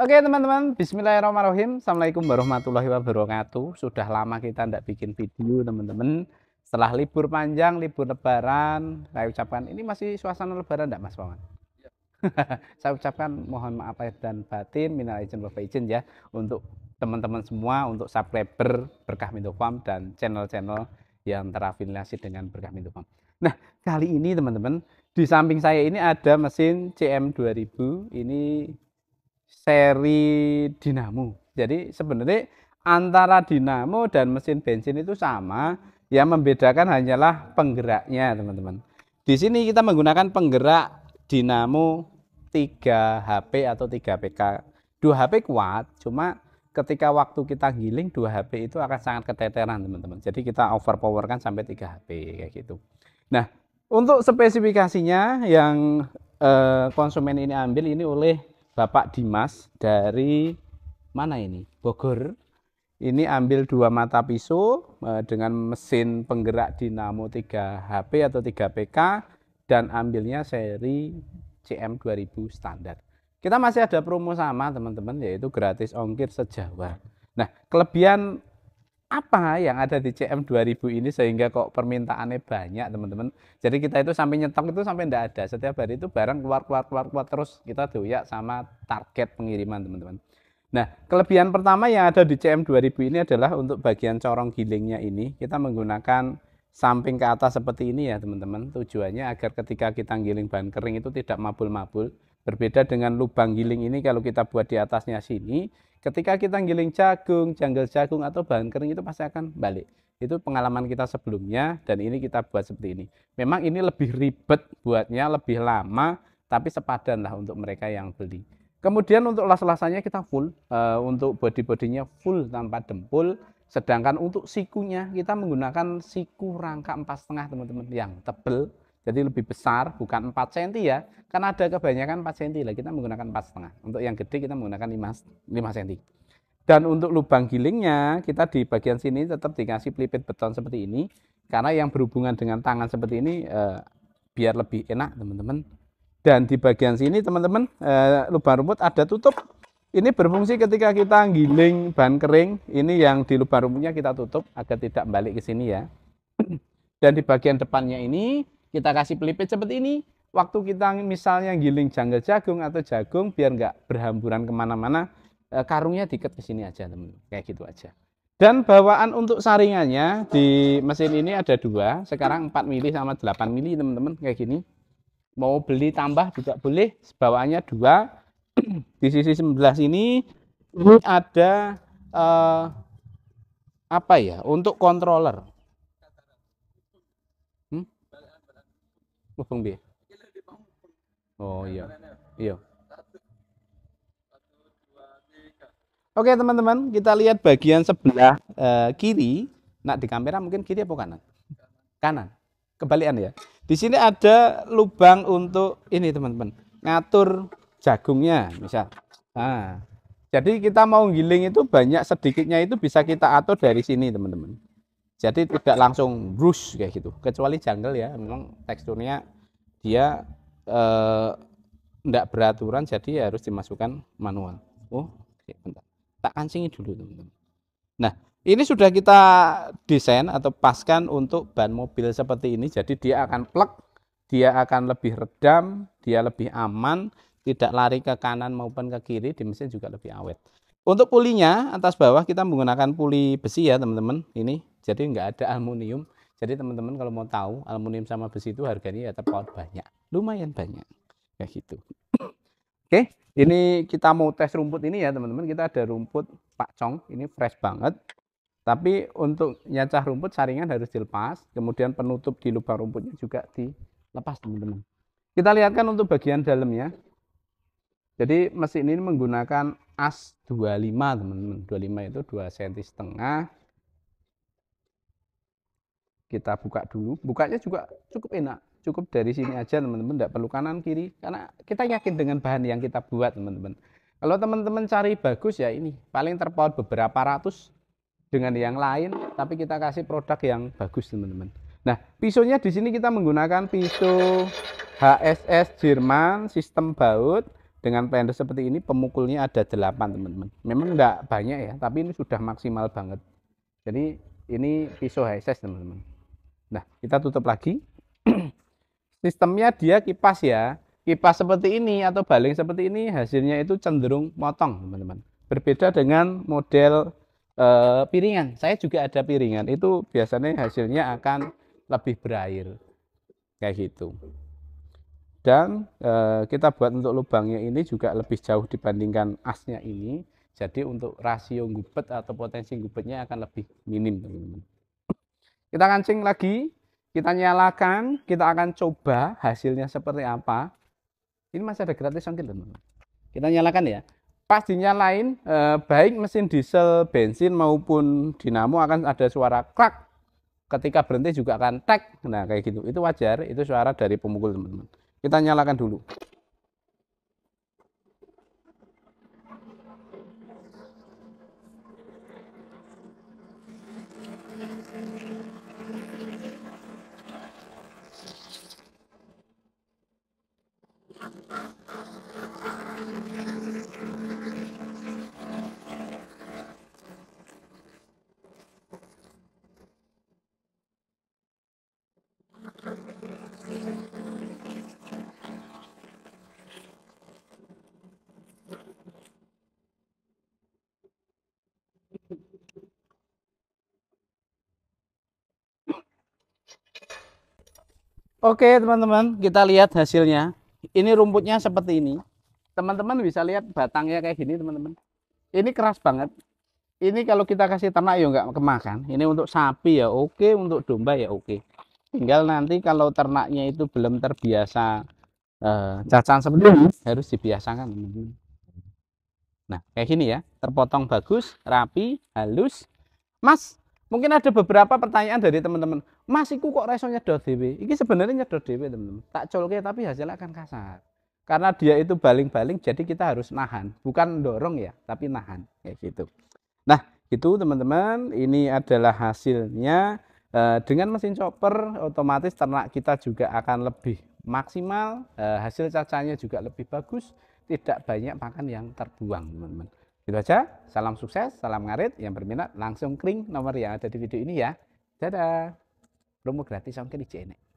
Oke teman-teman, bismillahirrahmanirrahim. Assalamualaikum warahmatullahi wabarakatuh. Sudah lama kita tidak bikin video teman-teman. Setelah libur panjang, libur lebaran, saya ucapkan, ini masih suasana lebaran tidak Mas Paman? Ya. saya ucapkan mohon maaf dan batin, minal izin bapak izin ya, untuk teman-teman semua, untuk subscriber Berkah Farm dan channel-channel yang terafiliasi dengan Berkah Farm. Nah, kali ini teman-teman, di samping saya ini ada mesin CM2000, ini seri dinamo. Jadi sebenarnya antara dinamo dan mesin bensin itu sama, yang membedakan hanyalah penggeraknya, teman-teman. Di sini kita menggunakan penggerak dinamo 3 HP atau 3 PK. 2 HP kuat, cuma ketika waktu kita giling 2 HP itu akan sangat keteteran, teman-teman. Jadi kita overpowerkan sampai 3 HP kayak gitu. Nah, untuk spesifikasinya yang eh, konsumen ini ambil ini oleh Bapak Dimas dari mana ini? Bogor. Ini ambil dua mata pisau eh, dengan mesin penggerak dinamo 3 HP atau 3 PK dan ambilnya seri CM2000 standar. Kita masih ada promo sama teman-teman yaitu gratis ongkir sejawa. Nah, kelebihan apa yang ada di CM 2000 ini sehingga kok permintaannya banyak teman-teman jadi kita itu sampai nyetok itu sampai tidak ada setiap hari itu barang keluar keluar keluar keluar terus kita doyak sama target pengiriman teman-teman nah kelebihan pertama yang ada di CM 2000 ini adalah untuk bagian corong gilingnya ini kita menggunakan samping ke atas seperti ini ya teman-teman tujuannya agar ketika kita giling bahan kering itu tidak mabul-mabul Berbeda dengan lubang giling ini kalau kita buat di atasnya sini, ketika kita giling jagung, janggal jagung atau bahan kering itu pasti akan balik. Itu pengalaman kita sebelumnya dan ini kita buat seperti ini. Memang ini lebih ribet buatnya, lebih lama, tapi sepadan lah untuk mereka yang beli. Kemudian untuk las-lasannya kita full, e, untuk body-bodinya full tanpa dempul. Sedangkan untuk sikunya kita menggunakan siku rangka empat setengah teman-teman yang tebel jadi lebih besar bukan 4 cm ya, karena ada kebanyakan 4 cm lah kita menggunakan 4 setengah. Untuk yang gede kita menggunakan 5, 5 cm. Dan untuk lubang gilingnya kita di bagian sini tetap dikasih pelipit beton seperti ini karena yang berhubungan dengan tangan seperti ini eh, biar lebih enak teman-teman. Dan di bagian sini teman-teman eh, lubang rumput ada tutup. Ini berfungsi ketika kita giling bahan kering, ini yang di lubang rumputnya kita tutup agar tidak balik ke sini ya. Dan di bagian depannya ini kita kasih pelipit seperti ini. Waktu kita misalnya giling janggal jagung atau jagung biar nggak berhamburan kemana-mana, eh, karungnya diikat ke sini aja teman. Kayak gitu aja. Dan bawaan untuk saringannya di mesin ini ada dua. Sekarang 4 mili sama 8 mili teman-teman kayak gini. Mau beli tambah juga boleh. Bawaannya dua. di sisi sebelah sini ini ada eh, apa ya untuk controller bi. Oh iya. Iya. Oke teman-teman, kita lihat bagian sebelah uh, kiri. Nak di kamera mungkin kiri apa kanan? Kanan. Kebalikan ya. Di sini ada lubang untuk ini teman-teman. Ngatur jagungnya misal. Nah, jadi kita mau giling itu banyak sedikitnya itu bisa kita atur dari sini teman-teman. Jadi tidak langsung brush kayak gitu. Kecuali jungle ya, memang teksturnya dia tidak eh, beraturan, jadi ya harus dimasukkan manual. Oh, bentar. Tak kancingi dulu teman-teman. Nah, ini sudah kita desain atau paskan untuk ban mobil seperti ini. Jadi dia akan plek, dia akan lebih redam, dia lebih aman, tidak lari ke kanan maupun ke kiri, di mesin juga lebih awet. Untuk pulinya atas bawah kita menggunakan puli besi ya teman-teman. Ini jadi nggak ada aluminium jadi teman-teman kalau mau tahu aluminium sama besi itu harganya ya terpaut banyak lumayan banyak kayak gitu oke ini kita mau tes rumput ini ya teman-teman kita ada rumput Pak cong ini fresh banget tapi untuk nyacah rumput saringan harus dilepas kemudian penutup di lubang rumputnya juga dilepas teman-teman kita lihatkan untuk bagian dalamnya jadi mesin ini menggunakan as 25 teman-teman 25 itu 2 cm setengah kita buka dulu. Bukanya juga cukup enak. Cukup dari sini aja teman-teman, tidak perlu kanan kiri karena kita yakin dengan bahan yang kita buat teman-teman. Kalau teman-teman cari bagus ya ini, paling terpaut beberapa ratus dengan yang lain, tapi kita kasih produk yang bagus teman-teman. Nah, pisaunya di sini kita menggunakan pisau HSS Jerman sistem baut dengan blender seperti ini pemukulnya ada 8 teman-teman memang tidak banyak ya tapi ini sudah maksimal banget jadi ini pisau HSS teman-teman Nah, kita tutup lagi. Sistemnya dia kipas ya. Kipas seperti ini atau baling seperti ini hasilnya itu cenderung motong, teman-teman. Berbeda dengan model e, piringan. Saya juga ada piringan. Itu biasanya hasilnya akan lebih berair. Kayak gitu. Dan e, kita buat untuk lubangnya ini juga lebih jauh dibandingkan asnya ini. Jadi untuk rasio gubet atau potensi gubetnya akan lebih minim, teman-teman. Kita kancing lagi, kita nyalakan, kita akan coba hasilnya seperti apa. Ini masih ada gratis ongkir, teman-teman. Kita nyalakan ya. Pas dinyalain, eh, baik mesin diesel, bensin maupun dinamo akan ada suara klak. Ketika berhenti juga akan tek. Nah, kayak gitu. Itu wajar, itu suara dari pemukul, teman-teman. Kita nyalakan dulu. Oke teman-teman, kita lihat hasilnya ini rumputnya seperti ini teman-teman bisa lihat batangnya kayak gini teman-teman ini keras banget ini kalau kita kasih ternak ya nggak kemakan ini untuk sapi ya oke untuk domba ya oke tinggal nanti kalau ternaknya itu belum terbiasa eh, cacahan seperti ini harus dibiasakan teman-teman nah kayak gini ya terpotong bagus rapi halus mas mungkin ada beberapa pertanyaan dari teman-teman masih iku kok rasanya nyedot dhewe. Iki sebenarnya nyedot dhewe, teman-teman. Tak colke tapi hasilnya akan kasar. Karena dia itu baling-baling jadi kita harus nahan, bukan dorong ya, tapi nahan kayak gitu. Nah, itu teman-teman, ini adalah hasilnya eh, dengan mesin chopper otomatis ternak kita juga akan lebih maksimal, eh, hasil cacanya juga lebih bagus, tidak banyak pakan yang terbuang, teman-teman. Itu aja. Salam sukses, salam ngarit. Yang berminat langsung kring nomor yang ada di video ini ya. Dadah promo gratis kayak di Cene.